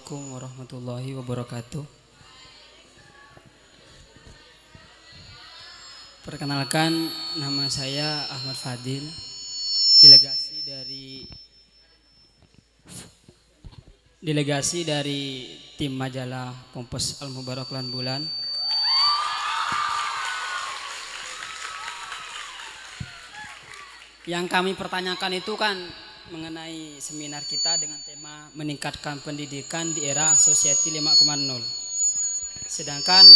Assalamualaikum warahmatullahi wabarakatuh. Perkenalkan nama saya Ahmad Fadil, delegasi dari delegasi dari tim majalah Pompes Al Mubarak Bulan. Yang kami pertanyakan itu kan mengenai seminar kita dengan tema meningkatkan pendidikan di era society 5.0. Sedangkan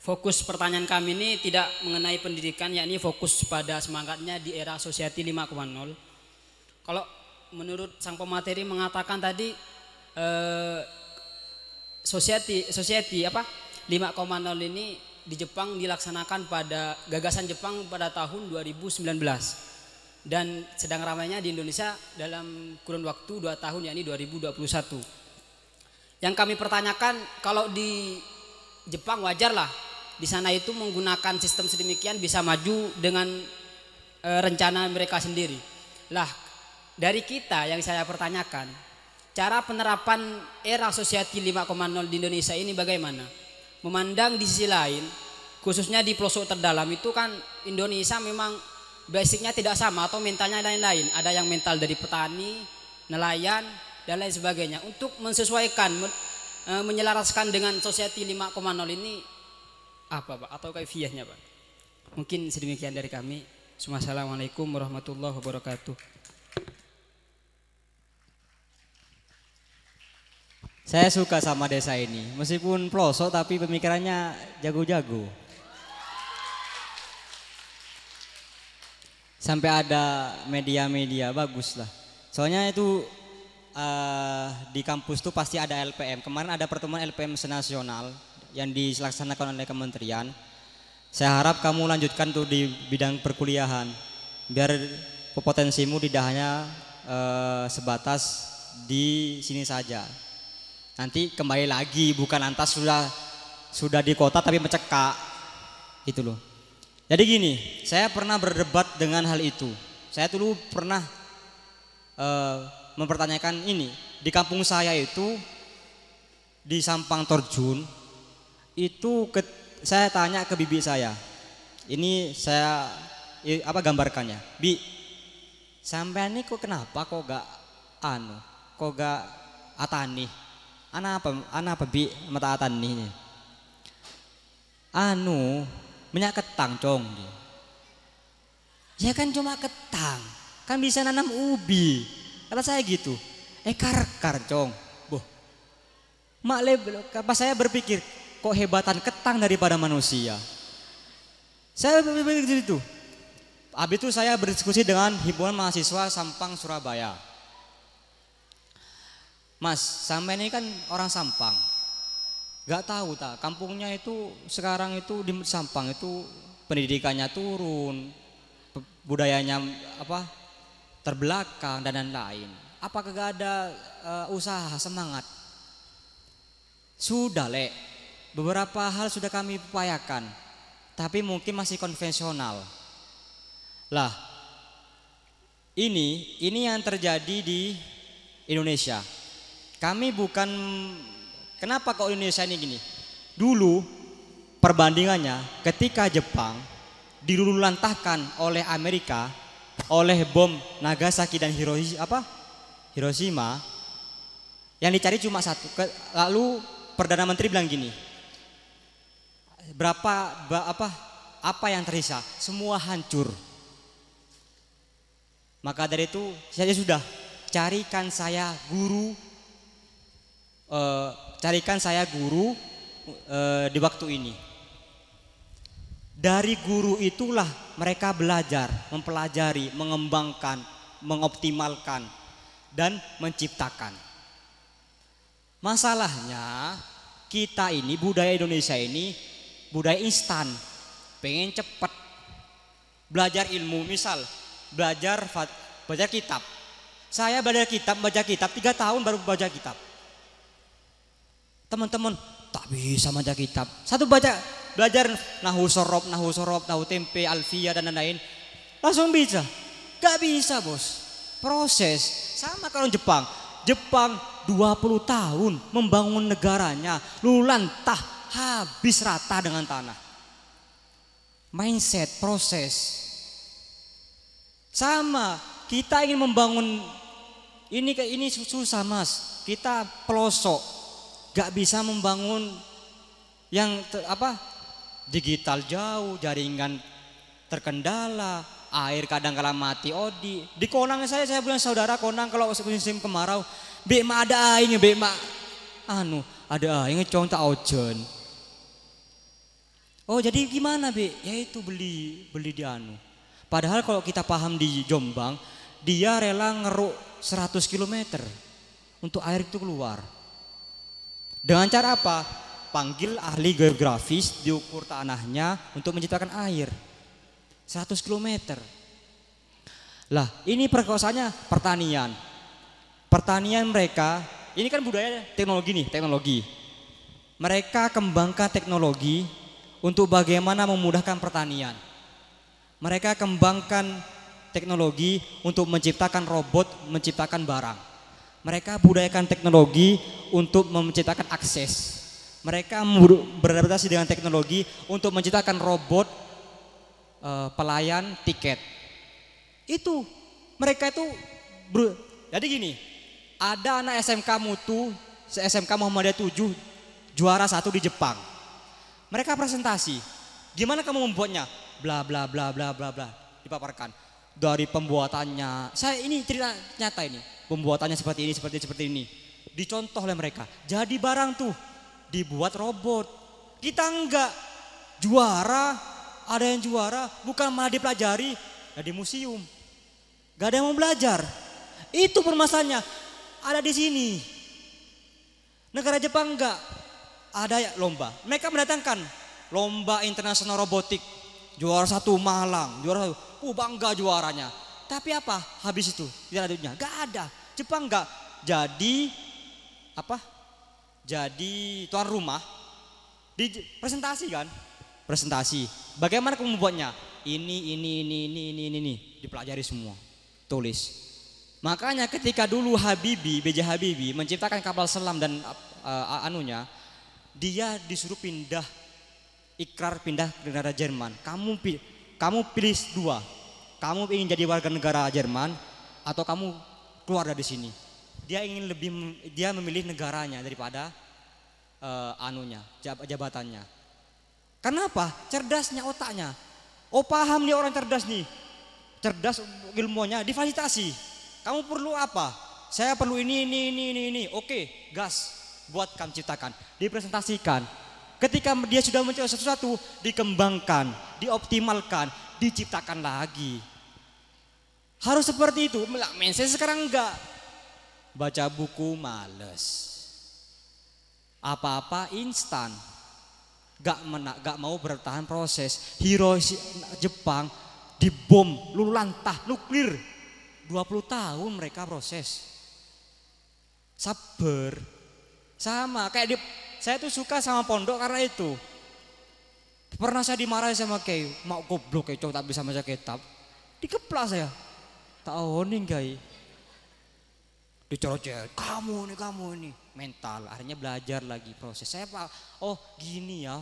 fokus pertanyaan kami ini tidak mengenai pendidikan yakni fokus pada semangatnya di era society 5.0. Kalau menurut sang pemateri mengatakan tadi eh, society society apa 5.0 ini di Jepang dilaksanakan pada gagasan Jepang pada tahun 2019 dan sedang ramainya di Indonesia dalam kurun waktu 2 tahun yakni 2021. Yang kami pertanyakan kalau di Jepang wajarlah di sana itu menggunakan sistem sedemikian bisa maju dengan e, rencana mereka sendiri. Lah dari kita yang saya pertanyakan cara penerapan era society 5.0 di Indonesia ini bagaimana? Memandang di sisi lain, khususnya di pelosok terdalam itu kan Indonesia memang basicnya tidak sama atau mentalnya lain-lain. Ada yang mental dari petani, nelayan, dan lain sebagainya. Untuk mensesuaikan, e, menyelaraskan dengan society 5.0 ini apa Pak? Atau kaifiahnya Pak? Mungkin sedemikian dari kami. Assalamualaikum warahmatullahi wabarakatuh. Saya suka sama desa ini, meskipun pelosok tapi pemikirannya jago-jago. Sampai ada media-media bagus lah. Soalnya itu uh, di kampus tuh pasti ada LPM. Kemarin ada pertemuan LPM senasional yang dilaksanakan oleh kementerian. Saya harap kamu lanjutkan tuh di bidang perkuliahan, biar potensimu tidak hanya uh, eh, sebatas di sini saja nanti kembali lagi bukan lantas sudah sudah di kota tapi mencekak itu loh jadi gini saya pernah berdebat dengan hal itu saya dulu pernah uh, mempertanyakan ini di kampung saya itu di Sampang Torjun itu ke, saya tanya ke bibi saya ini saya apa gambarkannya bi sampai ini kok kenapa kok gak anu kok gak atani Ana apa? Ana apa bi mataatan ni Anu minyak ketang cong. Ya kan cuma ketang, kan bisa nanam ubi. Kata saya gitu. Eh kar cong. Boh. Mak le, pas saya berpikir kok hebatan ketang daripada manusia. Saya berpikir begitu. abis itu saya berdiskusi dengan himpunan mahasiswa Sampang Surabaya. Mas, sampai ini kan orang Sampang. Gak tahu tak, kampungnya itu sekarang itu di Sampang itu pendidikannya turun, budayanya apa terbelakang dan lain-lain. Apakah gak ada uh, usaha semangat? Sudah lek, beberapa hal sudah kami upayakan, tapi mungkin masih konvensional. Lah, ini ini yang terjadi di Indonesia. Kami bukan kenapa kok Indonesia ini gini? Dulu perbandingannya ketika Jepang dirululantahkan oleh Amerika oleh bom Nagasaki dan Hiroshi apa? Hiroshima yang dicari cuma satu. Lalu perdana menteri bilang gini. Berapa apa apa yang tersisa? Semua hancur. Maka dari itu saya sudah carikan saya guru Eh, carikan saya guru uh, di waktu ini. Dari guru itulah mereka belajar, mempelajari, mengembangkan, mengoptimalkan, dan menciptakan. Masalahnya kita ini budaya Indonesia ini budaya instan, pengen cepat belajar ilmu. Misal belajar belajar kitab, saya belajar kitab, baca kitab tiga tahun baru baca kitab. Teman-teman tak bisa baca kitab. Satu baca belajar nahu sorop nahu sorop nahu tempe, alfia dan lain-lain. Langsung bisa. Gak bisa bos. Proses. Sama kalau Jepang. Jepang 20 tahun membangun negaranya. Lulantah habis rata dengan tanah. Mindset, proses. Sama, kita ingin membangun ini ke ini susah mas. Kita pelosok, gak bisa membangun yang ter, apa digital jauh jaringan terkendala air kadang kala mati odi di di konang saya saya bilang saudara konang kalau musim kemarau bek ada airnya bek anu ada airnya cong tak ojen oh jadi gimana bi ya itu beli beli di anu padahal kalau kita paham di Jombang dia rela ngeruk 100 km untuk air itu keluar dengan cara apa? Panggil ahli geografis diukur tanahnya untuk menciptakan air. 100 km. Lah, ini perkosanya pertanian. Pertanian mereka, ini kan budaya teknologi nih, teknologi. Mereka kembangkan teknologi untuk bagaimana memudahkan pertanian. Mereka kembangkan teknologi untuk menciptakan robot, menciptakan barang. Mereka budayakan teknologi untuk menciptakan akses. Mereka beradaptasi dengan teknologi untuk menciptakan robot uh, pelayan tiket. Itu mereka itu bro, jadi gini, ada anak SMK Mutu, SMK Muhammadiyah 7 juara satu di Jepang. Mereka presentasi, gimana kamu membuatnya? Bla bla bla bla bla bla dipaparkan dari pembuatannya. Saya ini cerita nyata ini. Pembuatannya seperti ini, seperti seperti ini. Dicontoh oleh mereka. Jadi barang tuh dibuat robot. Kita enggak juara, ada yang juara bukan malah dipelajari, ya di museum. Gak ada yang mau belajar. Itu permasalahannya. Ada di sini. Negara Jepang enggak ada ya lomba. Mereka mendatangkan lomba internasional robotik Juara satu Malang, juara satu. Uh bangga juaranya. Tapi apa? Habis itu ada Dunia nggak ada. Jepang gak jadi apa? Jadi tuan rumah di presentasi kan? Presentasi. Bagaimana kamu membuatnya? Ini, ini, ini, ini, ini, ini, ini. Dipelajari semua. Tulis. Makanya ketika dulu Habibi, BJ Habibi menciptakan kapal selam dan uh, anunya, dia disuruh pindah ikrar pindah ke negara Jerman. Kamu pilih, kamu pilih dua. Kamu ingin jadi warga negara Jerman atau kamu keluar dari sini. Dia ingin lebih dia memilih negaranya daripada uh, anunya, jabatannya. Kenapa? Cerdasnya otaknya. Oh paham nih orang cerdas nih. Cerdas ilmunya difasilitasi. Kamu perlu apa? Saya perlu ini, ini, ini, ini, ini. Oke, gas buat kamu ciptakan, dipresentasikan Ketika dia sudah mencoba sesuatu, dikembangkan, dioptimalkan, diciptakan lagi. Harus seperti itu. saya sekarang enggak. Baca buku males. Apa-apa instan. Gak, mena, gak mau bertahan proses. Hero Jepang dibom, lulantah, nuklir. 20 tahun mereka proses. Sabar. Sama kayak di saya tuh suka sama pondok karena itu. Pernah saya dimarahi sama kayak mau goblok cowok tak bisa baca kitab. Dikeplak saya. Tak oning guys. dicorot kamu nih, kamu nih. Mental, akhirnya belajar lagi proses. Saya pak, oh gini ya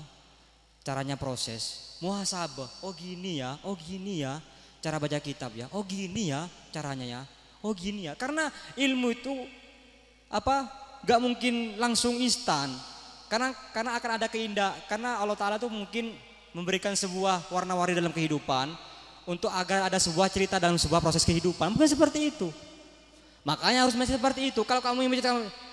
caranya proses. Muhasabah, oh gini ya, oh gini ya cara baca kitab ya. Oh gini ya caranya ya. Oh gini ya. Karena ilmu itu apa? Gak mungkin langsung instan karena karena akan ada keindah karena Allah Taala tuh mungkin memberikan sebuah warna-warni dalam kehidupan untuk agar ada sebuah cerita dalam sebuah proses kehidupan mungkin seperti itu makanya harus masih seperti itu kalau kamu yang menceritakan